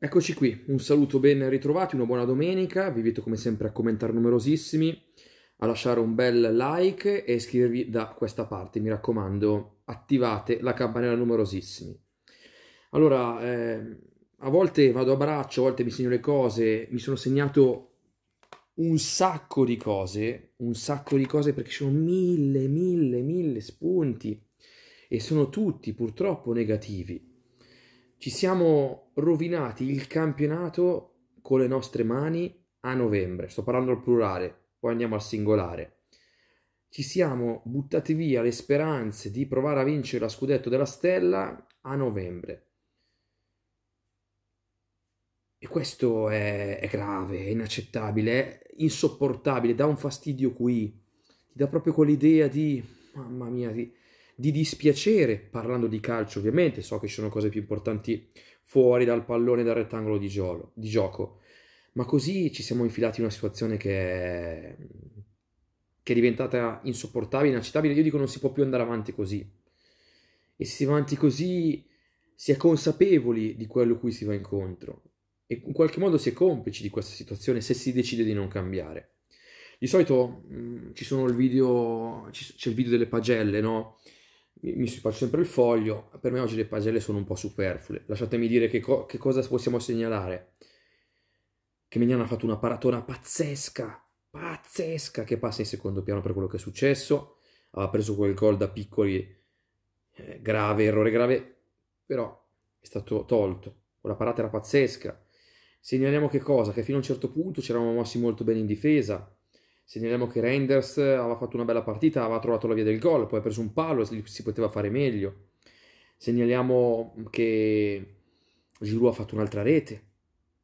Eccoci qui, un saluto ben ritrovati, una buona domenica, vi invito come sempre a commentare numerosissimi, a lasciare un bel like e iscrivervi da questa parte, mi raccomando, attivate la campanella numerosissimi. Allora, eh, a volte vado a braccio, a volte mi segno le cose, mi sono segnato un sacco di cose, un sacco di cose perché ci sono mille, mille, mille spunti e sono tutti purtroppo negativi ci siamo rovinati il campionato con le nostre mani a novembre. Sto parlando al plurale, poi andiamo al singolare. Ci siamo buttati via le speranze di provare a vincere la scudetto della Stella a novembre. E questo è, è, grave, è inaccettabile, è insopportabile, dà un fastidio qui. Ti dà proprio quell'idea di, mamma mia, di, di dispiacere, parlando di calcio ovviamente, so che ci sono cose più importanti fuori dal pallone, dal rettangolo di, gio- di gioco, ma così ci siamo infilati in una situazione che è... che è diventata insopportabile, inaccettabile, io dico non si può più andare avanti così, e se si va avanti così si è consapevoli di quello cui si va incontro e in qualche modo si è complici di questa situazione se si decide di non cambiare. Di solito mh, mm, ci sono il video, c'è il video delle pagelle, no? mi si faccio sempre il foglio, per me oggi le pagelle sono un po' superflue. Lasciatemi dire che, co- che cosa possiamo segnalare. Che Mignano ha fatto una paratona pazzesca, pazzesca, che passa in secondo piano per quello che è successo. Ha preso quel gol da piccoli, eh, grave, errore grave, però è stato tolto. Quella parata era pazzesca. Segnaliamo che cosa? Che fino a un certo punto ci eravamo mossi molto bene in difesa, Segnaliamo che Reinders aveva fatto una bella partita, aveva trovato la via del gol, poi ha preso un palo, si poteva fare meglio. Segnaliamo che Giroud ha fatto un'altra rete,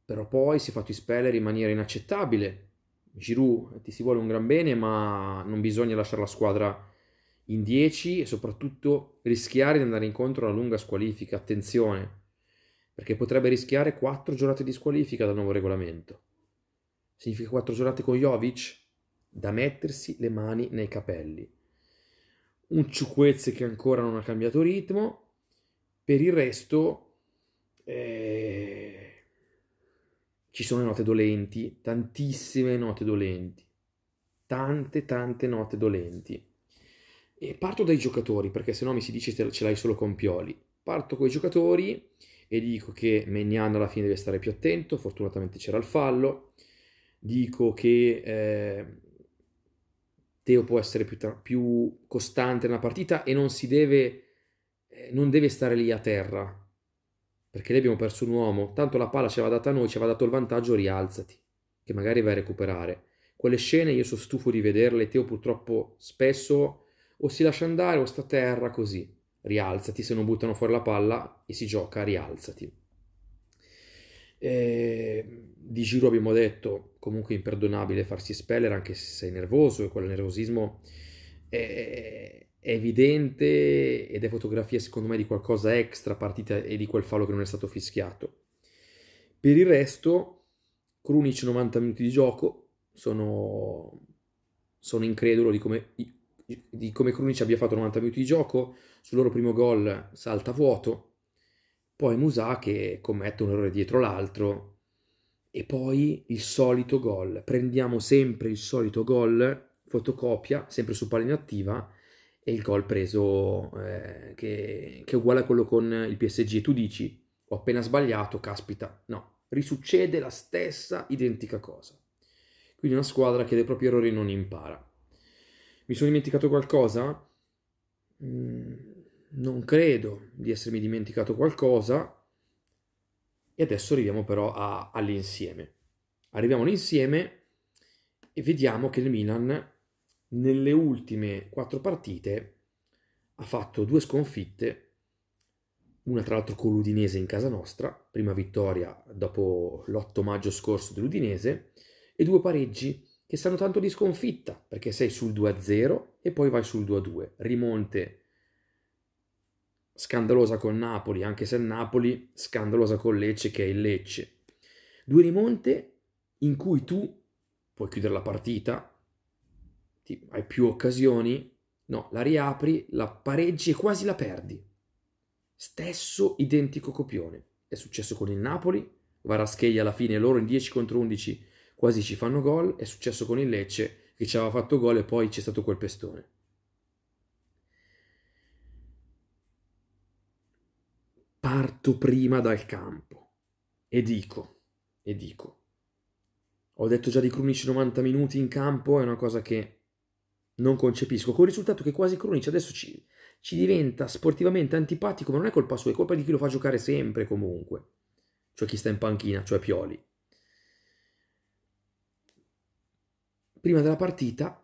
però poi si è fatto espellere in maniera inaccettabile. Giroud eh, ti si vuole un gran bene, ma non bisogna lasciare la squadra in 10 e soprattutto rischiare di andare incontro a una lunga squalifica. Attenzione, perché potrebbe rischiare 4 giornate di squalifica dal nuovo regolamento. Significa 4 giornate con Jovic? da mettersi le mani nei capelli. Un ciuquezze che ancora non ha cambiato ritmo, per il resto eh, ci sono note dolenti, tantissime note dolenti, tante tante note dolenti. E parto dai giocatori, perché se no mi si dice ce l'hai solo con Pioli. Parto con i giocatori e dico che Megnan alla fine deve stare più attento, fortunatamente c'era il fallo. Dico che... Eh, Teo può essere più, tra- più costante nella partita e non si deve, eh, non deve stare lì a terra perché lì abbiamo perso un uomo, tanto la palla ce l'aveva data a noi, ci aveva dato il vantaggio, rialzati, che magari vai a recuperare. Quelle scene io sono stufo di vederle, Teo purtroppo spesso o si lascia andare o sta a terra così, rialzati se non buttano fuori la palla e si gioca, rialzati. Ehm, di Giro abbiamo detto comunque imperdonabile farsi spellere anche se sei nervoso e quel nervosismo è, è evidente ed è fotografia secondo me di qualcosa extra partita e di quel fallo che non è stato fischiato. Per il resto, Krunic 90 minuti di gioco, sono, sono incredulo di come, di come Krunic abbia fatto 90 minuti di gioco, sul loro primo gol salta vuoto, poi Musà che commette un errore dietro l'altro. E poi il solito gol. Prendiamo sempre il solito gol, fotocopia, sempre su palla inattiva. E il gol preso eh, che, che è uguale a quello con il PSG. Tu dici, ho appena sbagliato, caspita. No, risuccede la stessa identica cosa. Quindi una squadra che dai propri errori non impara. Mi sono dimenticato qualcosa? Mm non credo di essermi dimenticato qualcosa e adesso arriviamo però a, all'insieme. Arriviamo all'insieme e vediamo che il Milan nelle ultime quattro partite ha fatto due sconfitte, una tra l'altro con l'Udinese in casa nostra, prima vittoria dopo l'8 maggio scorso dell'Udinese, e due pareggi che stanno tanto di sconfitta, perché sei sul 2-0 e poi vai sul 2-2, rimonte scandalosa col Napoli, anche se il Napoli scandalosa col Lecce che è il Lecce. Due rimonte in cui tu puoi chiudere la partita, ti, hai più occasioni, no, la riapri, la pareggi e quasi la perdi. Stesso identico copione. È successo con il Napoli, Varascheglia alla fine loro in 10 contro 11 quasi ci fanno gol, è successo con il Lecce che ci aveva fatto gol e poi c'è stato quel pestone. parto prima dal campo e dico, e dico. Ho detto già di Krunic 90 minuti in campo, è una cosa che non concepisco, con il risultato che quasi Krunic adesso ci, ci diventa sportivamente antipatico, ma non è colpa sua, è colpa di chi lo fa giocare sempre comunque, cioè chi sta in panchina, cioè Pioli. Prima della partita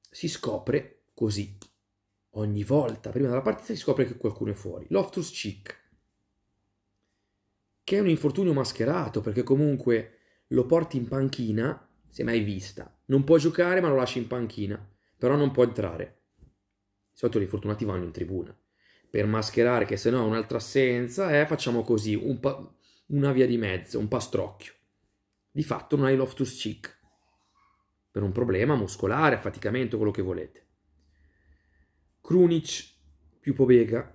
si scopre così, ogni volta prima della partita si scopre che qualcuno è fuori. Loftus Cheek che è un infortunio mascherato, perché comunque lo porti in panchina, se mai vista, non può giocare ma lo lasci in panchina, però non può entrare. Di solito gli infortunati vanno in tribuna, per mascherare che se no un'altra assenza e eh, facciamo così, un pa- una via di mezzo, un pastrocchio. Di fatto non hai Loftus Cheek, per un problema muscolare, affaticamento, quello che volete. Krunic più Pobega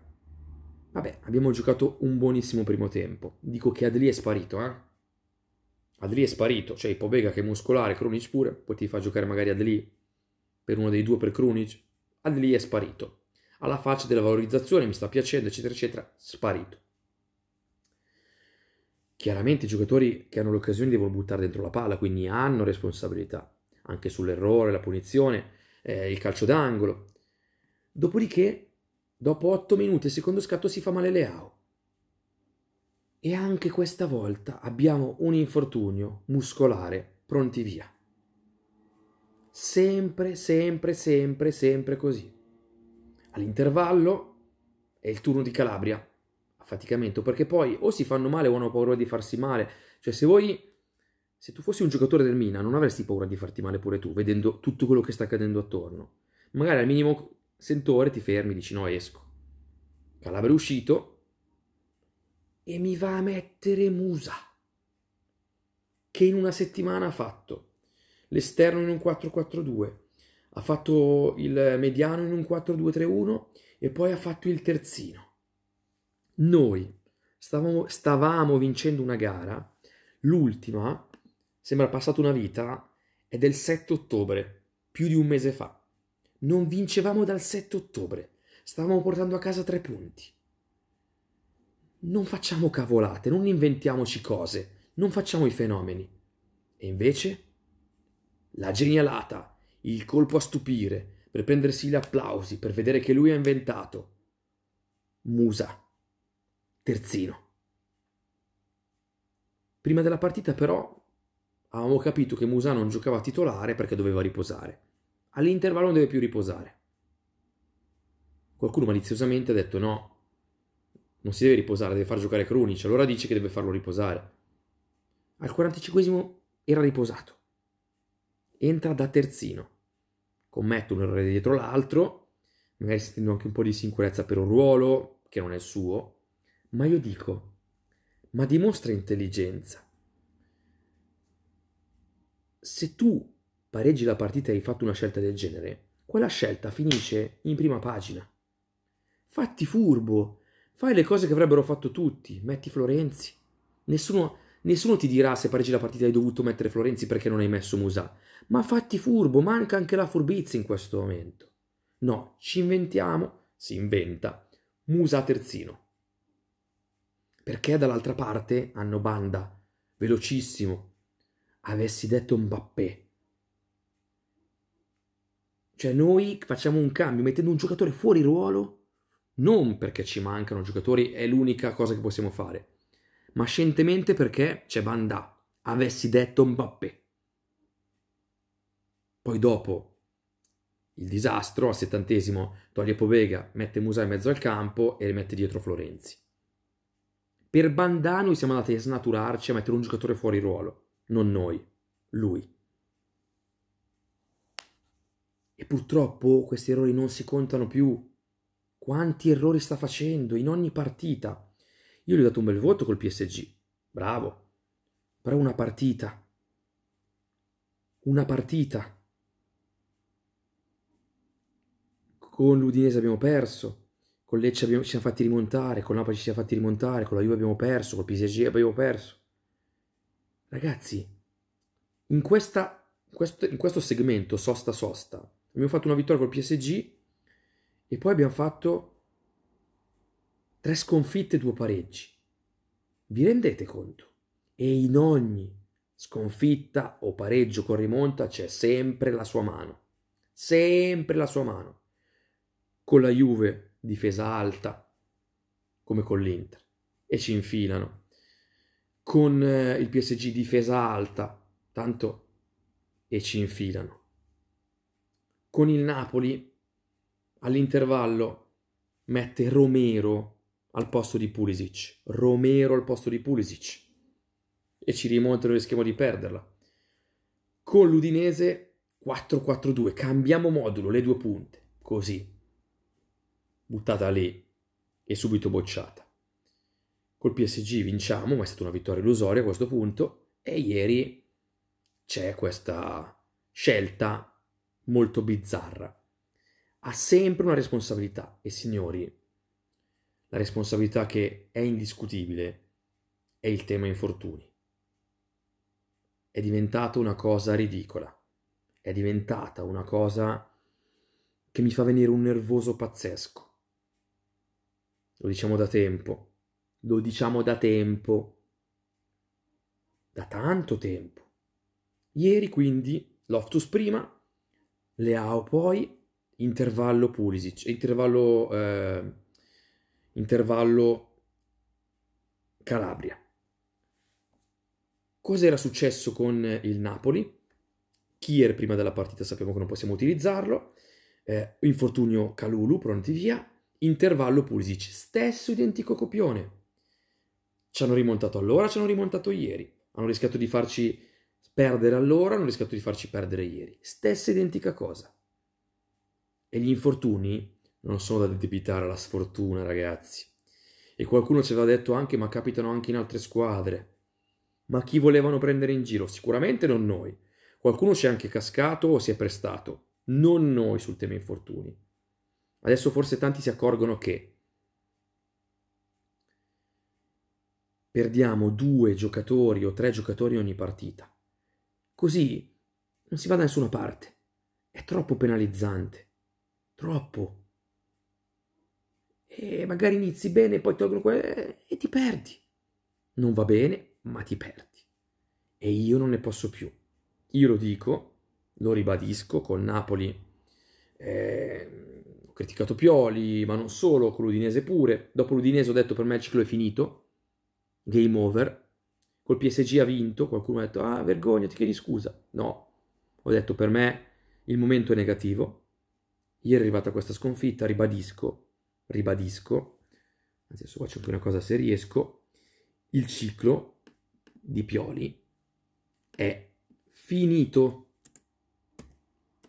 Vabbè, abbiamo giocato un buonissimo primo tempo. Dico che Adli è sparito, eh? Adli è sparito, cioè Ipobega che è muscolare, Krunic pure, poi ti fa giocare magari Adli per uno dei due per Krunic. Adli è sparito. Alla faccia della valorizzazione, mi sta piacendo, eccetera, eccetera, sparito. Chiaramente i giocatori che hanno l'occasione devono buttare dentro la palla, quindi hanno responsabilità, anche sull'errore, la punizione, eh, il calcio d'angolo. Dopodiché Dopo 8 minuti e secondo scatto si fa male Leao. E anche questa volta abbiamo un infortunio muscolare, pronti via. Sempre, sempre, sempre, sempre così. All'intervallo è il turno di Calabria, affaticamento, perché poi o si fanno male o hanno paura di farsi male. Cioè se voi se tu fossi un giocatore del Mina non avresti paura di farti male pure tu, vedendo tutto quello che sta accadendo attorno. Magari al minimo sentore, ti fermi, dici no, esco. Calabria è uscito e mi va a mettere Musa, che in una settimana ha fatto l'esterno in un 4-4-2, ha fatto il mediano in un 4-2-3-1 e poi ha fatto il terzino. Noi stavamo, stavamo vincendo una gara, l'ultima, sembra passata una vita, è del 7 ottobre, più di un mese fa. Non vincevamo dal 7 ottobre. Stavamo portando a casa tre punti. Non facciamo cavolate, non inventiamoci cose, non facciamo i fenomeni. E invece? La genialata, il colpo a stupire, per prendersi gli applausi, per vedere che lui ha inventato. Musa. Terzino. Prima della partita però avevamo capito che Musa non giocava titolare perché doveva riposare all'intervallo non deve più riposare. Qualcuno maliziosamente ha detto no, non si deve riposare, deve far giocare Krunic, allora dice che deve farlo riposare. Al 45 esimo era riposato. Entra da terzino, commette un errore dietro l'altro, magari sentendo anche un po' di sicurezza per un ruolo che non è il suo, ma io dico, ma dimostra intelligenza. Se tu pareggi la partita e hai fatto una scelta del genere, quella scelta finisce in prima pagina. Fatti furbo, fai le cose che avrebbero fatto tutti, metti Florenzi. Nessuno, nessuno ti dirà se pareggi la partita hai dovuto mettere Florenzi perché non hai messo Musà, ma fatti furbo, manca anche la furbizia in questo momento. No, ci inventiamo, si inventa, Musà terzino. Perché dall'altra parte hanno banda, velocissimo. Avessi detto Mbappé cioè noi facciamo un cambio mettendo un giocatore fuori ruolo, non perché ci mancano giocatori, è l'unica cosa che possiamo fare, ma scientemente perché c'è Bandà, avessi detto Mbappé. Poi dopo il disastro, al settantesimo toglie Povega, mette Musa in mezzo al campo e rimette dietro Florenzi. Per Bandà noi siamo andati a snaturarci a mettere un giocatore fuori ruolo, non noi, lui. E purtroppo questi errori non si contano più. Quanti errori sta facendo in ogni partita? Io gli ho dato un bel voto col PSG. Bravo. Però una partita. Una partita. Con l'Udinese abbiamo perso. Con Lecce abbiamo, ci siamo fatti rimontare. Con Napoli ci siamo fatti rimontare. Con la Juve abbiamo perso. Col PSG abbiamo perso. Ragazzi, in, questa, in questo segmento sosta sosta Abbiamo fatto una vittoria col PSG e poi abbiamo fatto tre sconfitte e due pareggi. Vi rendete conto? E in ogni sconfitta o pareggio con rimonta c'è sempre la sua mano. Sempre la sua mano. Con la Juve difesa alta, come con l'Inter. E ci infilano. Con eh, il PSG difesa alta, tanto e ci infilano con il Napoli all'intervallo mette Romero al posto di Pulisic. Romero al posto di Pulisic. E ci rimontano e rischiamo di perderla. Con l'Udinese 4-4-2, cambiamo modulo, le due punte, così. Buttata lì e subito bocciata. Col PSG vinciamo, ma è stata una vittoria illusoria a questo punto. E ieri c'è questa scelta molto bizzarra. Ha sempre una responsabilità e signori, la responsabilità che è indiscutibile è il tema infortuni. È diventata una cosa ridicola, è diventata una cosa che mi fa venire un nervoso pazzesco. Lo diciamo da tempo, lo diciamo da tempo, da tanto tempo. Ieri quindi Loftus prima, Leao poi, intervallo Pulisic, intervallo, eh, intervallo Calabria. Cos'era successo con il Napoli? Kier prima della partita sappiamo che non possiamo utilizzarlo, eh, infortunio Calulu pronti via, intervallo Pulisic, stesso identico copione. Ci hanno rimontato allora, ci hanno rimontato ieri. Hanno rischiato di farci Perdere allora hanno rischiato di farci perdere ieri. Stessa identica cosa. E gli infortuni non sono da debitare alla sfortuna, ragazzi. E qualcuno ci aveva detto anche, ma capitano anche in altre squadre. Ma chi volevano prendere in giro? Sicuramente non noi. Qualcuno ci è anche cascato o si è prestato. Non noi sul tema infortuni. Adesso forse tanti si accorgono che perdiamo due giocatori o tre giocatori ogni partita. Così non si va da nessuna parte. È troppo penalizzante. Troppo. E magari inizi bene, poi tolgono quello eh, e ti perdi. Non va bene, ma ti perdi. E io non ne posso più. Io lo dico, lo ribadisco, con Napoli eh, ho criticato Pioli, ma non solo, con l'Udinese pure. Dopo l'Udinese ho detto per me il ciclo è finito, game over, col PSG ha vinto, qualcuno ha detto ah vergogna, ti chiedi scusa. No, ho detto per me il momento è negativo. Ieri è arrivata questa sconfitta, ribadisco, ribadisco, anzi adesso faccio anche una cosa se riesco, il ciclo di Pioli è finito.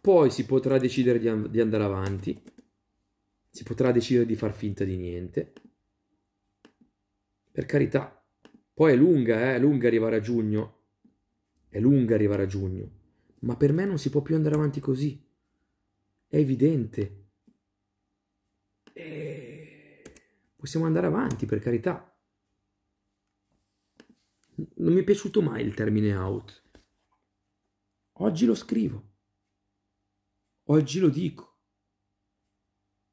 Poi si potrà decidere di, an- di andare avanti, si potrà decidere di far finta di niente. Per carità, poi è lunga, eh, è lunga arrivare a giugno. È lunga arrivare a giugno. Ma per me non si può più andare avanti così. È evidente. E... Eh, possiamo andare avanti, per carità. Non mi è piaciuto mai il termine out. Oggi lo scrivo. Oggi lo dico.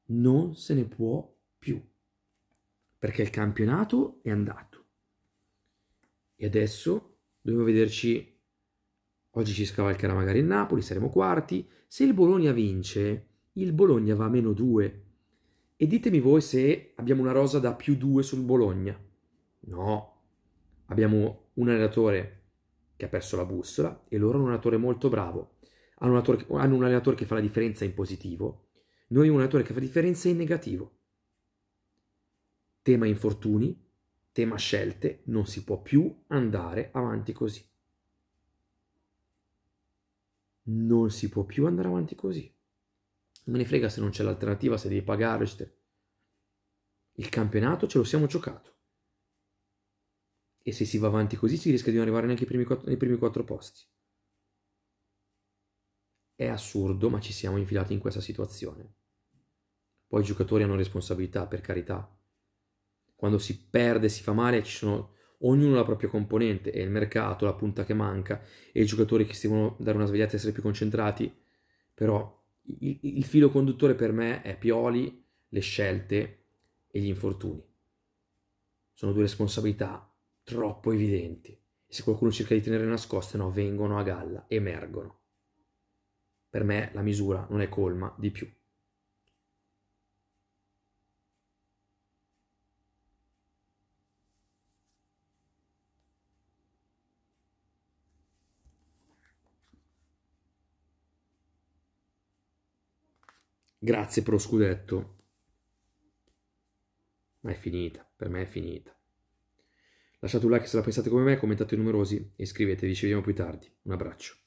Non se ne può più. Perché il campionato è andato adesso dobbiamo vederci. Oggi ci scavalcherà magari il Napoli, saremo quarti. Se il Bologna vince, il Bologna va a meno 2. E ditemi voi se abbiamo una rosa da più 2 sul Bologna. No, abbiamo un allenatore che ha perso la bussola e loro hanno un allenatore molto bravo. Hanno un allenatore, hanno un allenatore che fa la differenza in positivo. Noi un allenatore che fa la differenza in negativo. Tema infortuni, tema scelte, non si può più andare avanti così. Non si può più andare avanti così. Non me ne frega se non c'è l'alternativa, se devi pagare, eccetera. Il campionato ce lo siamo giocato. E se si va avanti così si rischia di non arrivare neanche primi nei primi quattro posti. È assurdo, ma ci siamo infilati in questa situazione. Poi i giocatori hanno responsabilità, per carità, quando si perde, si fa male, ci sono ognuno la propria componente è il mercato, la punta che manca e i giocatori che si devono dare una svegliata e essere più concentrati, però il, il filo conduttore per me è Pioli, le scelte e gli infortuni. Sono due responsabilità troppo evidenti. Se qualcuno cerca di tenere nascoste, no, vengono a galla, emergono. Per me la misura non è colma di più. Grazie per lo scudetto. Ma è finita, per me è finita. Lasciate un like se la pensate come me, commentate numerosi e iscrivetevi, ci vediamo più tardi. Un abbraccio.